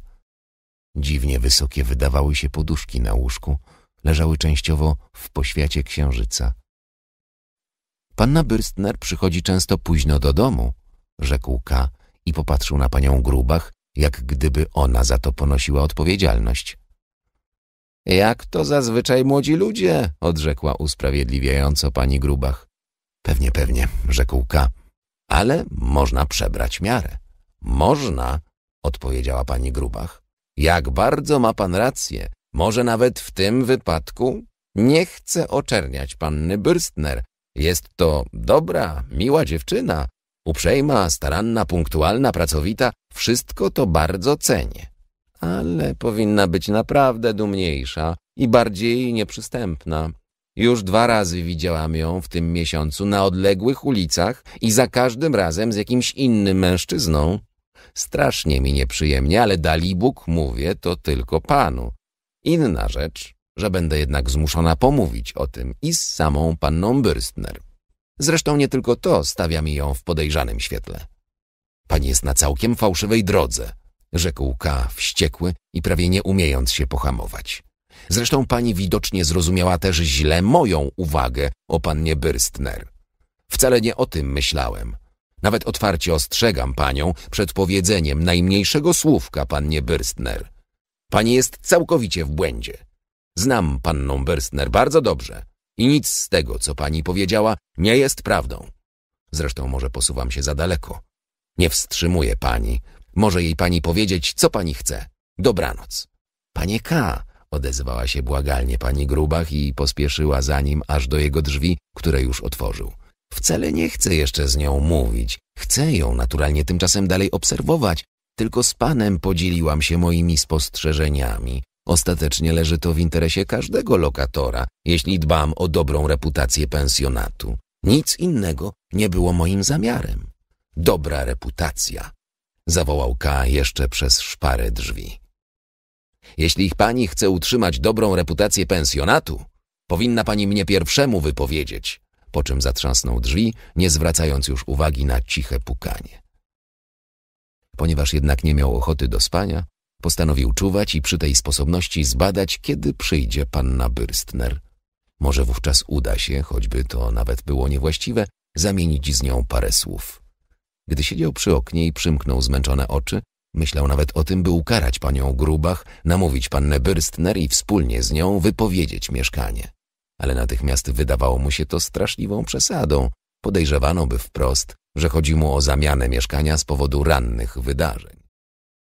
Dziwnie wysokie wydawały się poduszki na łóżku, leżały częściowo w poświacie księżyca. Panna Byrstner przychodzi często późno do domu, rzekł K i popatrzył na panią Grubach, jak gdyby ona za to ponosiła odpowiedzialność. Jak to zazwyczaj młodzi ludzie, odrzekła usprawiedliwiająco pani Grubach. Pewnie, pewnie, rzekł K. Ale można przebrać miarę. Można, odpowiedziała pani Grubach. Jak bardzo ma pan rację. Może nawet w tym wypadku? Nie chcę oczerniać panny Bürstner. Jest to dobra, miła dziewczyna. Uprzejma, staranna, punktualna, pracowita. Wszystko to bardzo cenię. Ale powinna być naprawdę dumniejsza i bardziej nieprzystępna. Już dwa razy widziałam ją w tym miesiącu na odległych ulicach i za każdym razem z jakimś innym mężczyzną. Strasznie mi nieprzyjemnie, ale dalibóg mówię to tylko panu. Inna rzecz, że będę jednak zmuszona pomówić o tym i z samą panną Bürstner. Zresztą nie tylko to stawia mi ją w podejrzanym świetle. Pani jest na całkiem fałszywej drodze, rzekł K. wściekły i prawie nie umiejąc się pohamować. Zresztą pani widocznie zrozumiała też źle moją uwagę o pannie Byrstner. Wcale nie o tym myślałem. Nawet otwarcie ostrzegam panią przed powiedzeniem najmniejszego słówka pannie Byrstner. Pani jest całkowicie w błędzie. Znam panną Byrstner bardzo dobrze i nic z tego, co pani powiedziała, nie jest prawdą. Zresztą może posuwam się za daleko. Nie wstrzymuje pani. Może jej pani powiedzieć, co pani chce. Dobranoc. Panie K., odezwała się błagalnie pani Grubach i pospieszyła za nim aż do jego drzwi, które już otworzył. Wcale nie chcę jeszcze z nią mówić. Chcę ją naturalnie tymczasem dalej obserwować. Tylko z panem podzieliłam się moimi spostrzeżeniami. Ostatecznie leży to w interesie każdego lokatora, jeśli dbam o dobrą reputację pensjonatu. Nic innego nie było moim zamiarem. Dobra reputacja, zawołał K jeszcze przez szparę drzwi. Jeśli ich pani chce utrzymać dobrą reputację pensjonatu, powinna pani mnie pierwszemu wypowiedzieć. Po czym zatrząsnął drzwi, nie zwracając już uwagi na ciche pukanie. Ponieważ jednak nie miał ochoty do spania, postanowił czuwać i przy tej sposobności zbadać, kiedy przyjdzie panna Byrstner. Może wówczas uda się, choćby to nawet było niewłaściwe, zamienić z nią parę słów. Gdy siedział przy oknie i przymknął zmęczone oczy, Myślał nawet o tym, by ukarać panią Grubach, namówić pannę Byrstner i wspólnie z nią wypowiedzieć mieszkanie. Ale natychmiast wydawało mu się to straszliwą przesadą. Podejrzewano by wprost, że chodzi mu o zamianę mieszkania z powodu rannych wydarzeń.